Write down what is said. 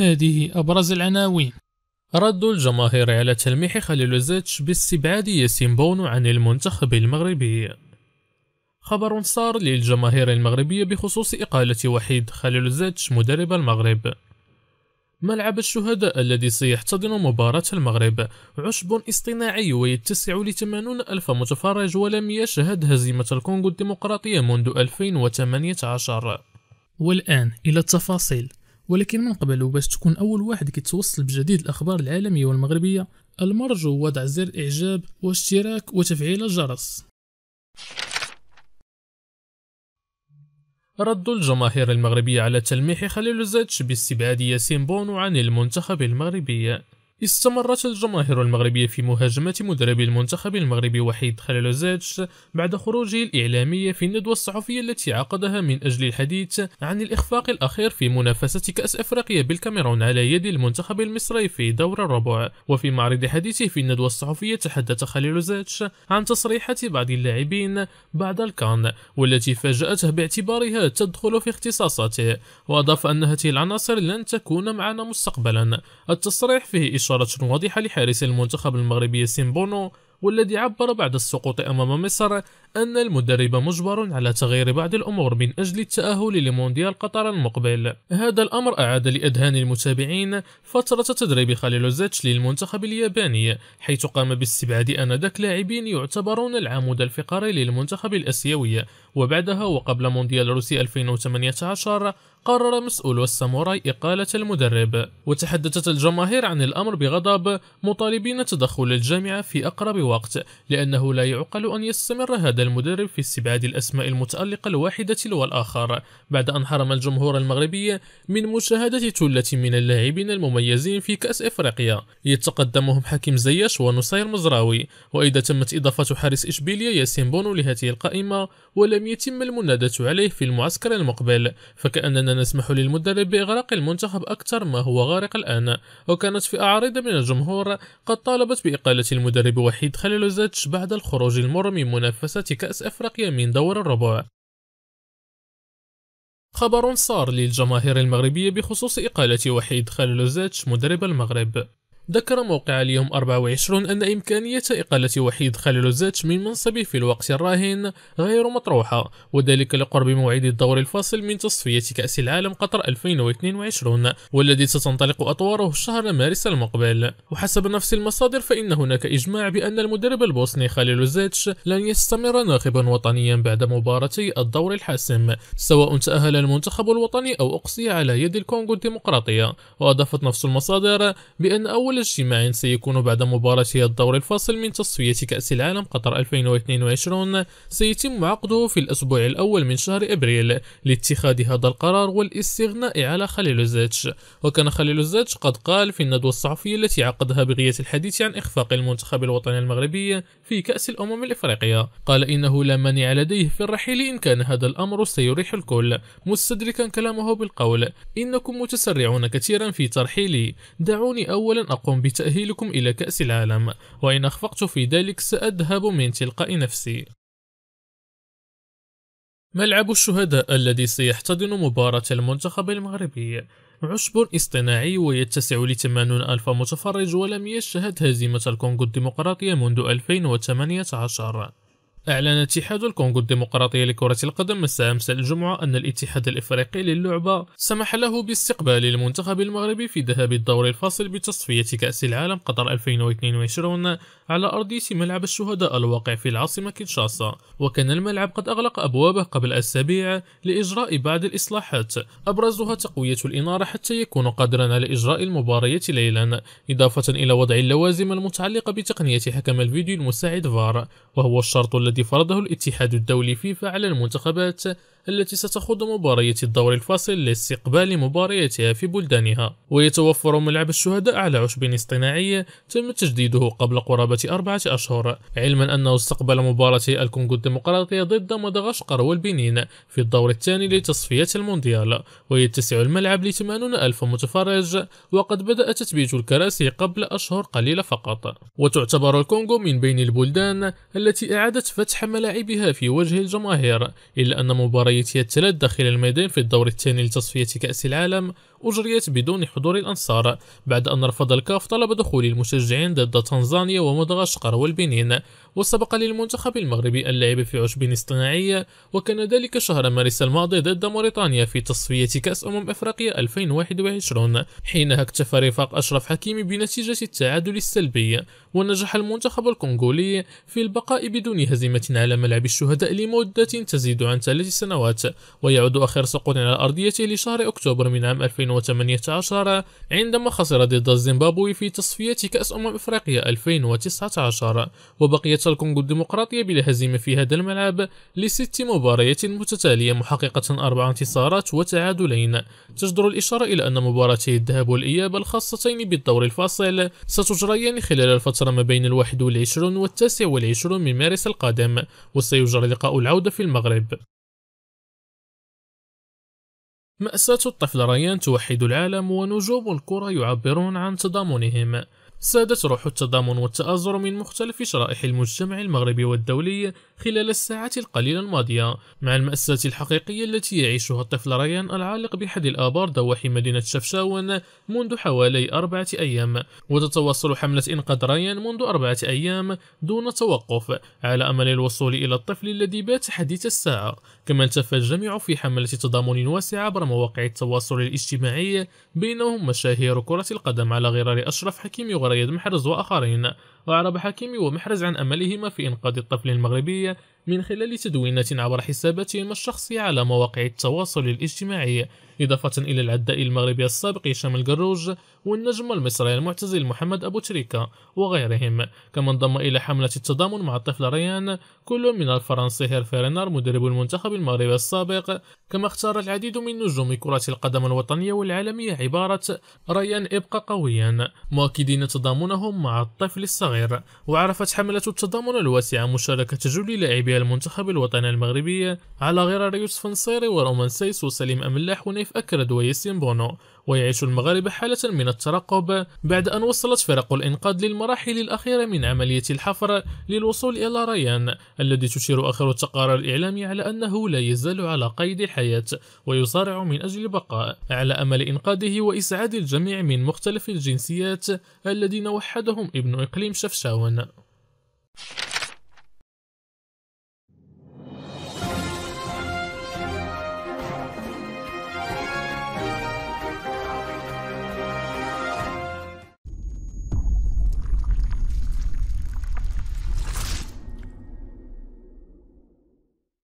هذه أبرز العناوين رد الجماهير على تلميح خليل زيتش باستبعاد ياسين بونو عن المنتخب المغربي خبر صار للجماهير المغربية بخصوص إقالة وحيد خليل زيتش مدرب المغرب ملعب الشهداء الذي سيحتضن مباراة المغرب عشب اصطناعي ويتسع لثمانون ألف متفرج ولم يشهد هزيمة الكونغو الديمقراطية منذ 2018 والآن إلى التفاصيل ولكن من قبل وباش تكون أول واحد كيتوصل بجديد الأخبار العالمية والمغربية المرجو وضع زر إعجاب واشتراك وتفعيل الجرس رد الجماهير المغربية على تلميح خليل الزتش باستبعاد ياسين بونو عن المنتخب المغربي استمرت الجماهير المغربية في مهاجمة مدرب المنتخب المغربي وحيد خليلوزيتش بعد خروجه الإعلامي في الندوة الصحفية التي عقدها من أجل الحديث عن الإخفاق الأخير في منافسة كأس أفريقيا بالكاميرون على يد المنتخب المصري في دور الربع وفي معرض حديثه في الندوة الصحفية تحدث خليلوزيتش عن تصريحات بعض اللاعبين بعد الكان والتي فاجأته باعتبارها تدخل في اختصاصاته وأضاف أن هذه العناصر لن تكون معنا مستقبلا التصريح فيه إشارة واضحة لحارس المنتخب المغربي ياسين بونو والذي عبر بعد السقوط أمام مصر أن المدرب مجبر على تغيير بعض الأمور من أجل التأهل لمونديال قطر المقبل هذا الأمر أعاد لأذهان المتابعين فترة تدريب خليل زاتش للمنتخب الياباني حيث قام باستبعاد آنذاك لاعبين يعتبرون العمود الفقري للمنتخب الآسيوي وبعدها وقبل مونديال روسيا 2018 قرر مسؤول الساموراي إقالة المدرب وتحدثت الجماهير عن الأمر بغضب مطالبين تدخل الجامعة في أقرب وقت لأنه لا يعقل أن يستمر هذا المدرب في استبعاد الأسماء المتألقة الواحدة تلو الآخر بعد أن حرم الجمهور المغربي من مشاهدة تلة من اللاعبين المميزين في كأس إفريقيا يتقدمهم حكيم زياش ونصير مزراوي وإذا تمت إضافة حارس إشبيلية ياسين بونو لهذه القائمة ولم يتم المنادة عليه في المعسكر المقبل فكأننا أننا نسمح للمدرب بإغراق المنتخب أكثر ما هو غارق الآن وكانت فئة عريضة من الجمهور قد طالبت بإقالة المدرب وحيد خليلوزيتش بعد الخروج المر من منافسة كأس أفريقيا من دور الربع خبر صار للجماهير المغربية بخصوص إقالة وحيد خليلوزيتش مدرب المغرب ذكر موقع اليوم 24 أن إمكانية إقالة وحيد خليل الزاتش من منصبه في الوقت الراهن غير مطروحة وذلك لقرب موعد الدور الفاصل من تصفية كأس العالم قطر 2022 والذي ستنطلق أطواره شهر مارس المقبل وحسب نفس المصادر فإن هناك إجماع بأن المدرب البوسني خليل الزاتش لن يستمر ناخبا وطنيا بعد مباراتي الدور الحاسم سواء تأهل المنتخب الوطني أو أقصي على يد الكونغو الديمقراطية وأضافت نفس المصادر بأن أول الاجتماعين سيكون بعد مباراة الدور الفاصل من تصفية كأس العالم قطر 2022 سيتم عقده في الأسبوع الأول من شهر أبريل لاتخاذ هذا القرار والاستغناء على خليل الزاتش وكان خليل الزاتش قد قال في الندوة الصحفية التي عقدها بغية الحديث عن إخفاق المنتخب الوطني المغربي في كأس الأمم الإفريقية قال إنه لا مانع لديه في الرحيل إن كان هذا الأمر سيريح الكل مستدركا كلامه بالقول إنكم متسرعون كثيرا في ترحيلي دعوني أولا أقول أقوم بتأهيلكم إلى كأس العالم وإن أخفقت في ذلك سأذهب من تلقاء نفسي ملعب الشهداء الذي سيحتضن مباراة المنتخب المغربي عشب اصطناعي ويتسع ل 80 ألف متفرج ولم يشهد هزيمة الكونغو الديمقراطية منذ 2018 أعلن اتحاد الكونغو الديمقراطية لكرة القدم مساء أمس الجمعة أن الاتحاد الإفريقي للعبة سمح له باستقبال المنتخب المغربي في ذهاب الدور الفاصل بتصفية كأس العالم قطر 2022 على أرضية ملعب الشهداء الواقع في العاصمة كينشاسا وكان الملعب قد أغلق أبوابه قبل أسابيع لإجراء بعض الإصلاحات أبرزها تقوية الإنارة حتى يكون قادرا على إجراء المباريات ليلا إضافة إلى وضع اللوازم المتعلقة بتقنية حكم الفيديو المساعد فار وهو الشرط الذي الذي فرضه الاتحاد الدولي فيفا على المنتخبات التي ستخوض مباراة الدور الفاصل لاستقبال مبارياتها في بلدانها ويتوفر ملعب الشهداء على عشب اصطناعي تم تجديده قبل قرابة أربعة أشهر علما أنه استقبل مباراة الكونغو الديمقراطية ضد مدغشقر والبنين في الدور الثاني لتصفية المونديال ويتسع الملعب ل 80 ألف متفرج وقد بدأ تثبيت الكراسي قبل أشهر قليلة فقط وتعتبر الكونغو من بين البلدان التي أعادت فتح ملاعبها في وجه الجماهير إلا أن مباراة الثانية يتلت داخل الميدان في الدور الثاني لتصفية كأس العالم أجريت بدون حضور الأنصار بعد أن رفض الكاف طلب دخول المشجعين ضد تنزانيا ومدغشقر والبنين وسبق للمنتخب المغربي اللعب في عشب اصطناعي وكان ذلك شهر مارس الماضي ضد موريتانيا في تصفية كأس أمم أفريقيا 2021 حينها اكتفى رفاق أشرف حكيمي بنتيجة التعادل السلبي ونجح المنتخب الكونغولي في البقاء بدون هزيمة على ملعب الشهداء لمدة تزيد عن ثلاث سنوات ويعود آخر سقوط على أرضيته لشهر أكتوبر من عام 2020 2018 عندما خسر ضد الزيمبابوي في تصفية كأس أمم إفريقيا 2019 وبقيت الكونغو الديمقراطية بلا هزيمة في هذا الملعب لست مباريات متتالية محققة أربع انتصارات وتعادلين تجدر الإشارة إلى أن مباراتي الذهاب والإياب الخاصتين بالدور الفاصل ستجريان خلال الفترة ما بين الواحد والعشرون والتاسع والعشرون من مارس القادم وسيجرى لقاء العودة في المغرب مأساة الطفل ريان توحد العالم ونجوم الكرة يعبرون عن تضامنهم سادت روح التضامن والتآزر من مختلف شرائح المجتمع المغربي والدولي خلال الساعات القليلة الماضية مع المأساة الحقيقية التي يعيشها الطفل ريان العالق بحد الآبار ضواحي مدينة شفشاون منذ حوالي أربعة أيام وتتواصل حملة إنقاذ ريان منذ أربعة أيام دون توقف على أمل الوصول إلى الطفل الذي بات حديث الساعة كما التف الجميع في حملة تضامن واسعة عبر مواقع التواصل الاجتماعي بينهم مشاهير كرة القدم على غرار أشرف حكيمي وغريد محرز وآخرين وأعرب حكيمي ومحرز عن أملهما في إنقاذ الطفل المغربي من خلال تدوينة عبر حساباتهم الشخصية على مواقع التواصل الاجتماعي إضافة إلى العداء المغربي السابق هشام القروج والنجم المصري المعتزل محمد أبو تريكة وغيرهم كما انضم إلى حملة التضامن مع الطفل ريان كل من الفرنسي هيرفيرينار مدرب المنتخب المغربي السابق كما اختار العديد من نجوم كرة القدم الوطنية والعالمية عبارة ريان ابقى قويا مؤكدين تضامنهم مع الطفل الصغير وعرفت حملة التضامن الواسعة مشاركة جل لاعبي لاعبي المنتخب الوطني المغربي على غرار يوسف نصيري ورومان سيس وسليم أملاح ونيف أكرد وياسين بونو ويعيش المغاربة حالة من الترقب بعد أن وصلت فرق الإنقاذ للمراحل الأخيرة من عملية الحفر للوصول إلى ريان الذي تشير آخر التقارير الإعلامي على أنه لا يزال على قيد الحياة ويصارع من أجل البقاء على أمل إنقاذه وإسعاد الجميع من مختلف الجنسيات الذين وحدهم ابن إقليم شفشاون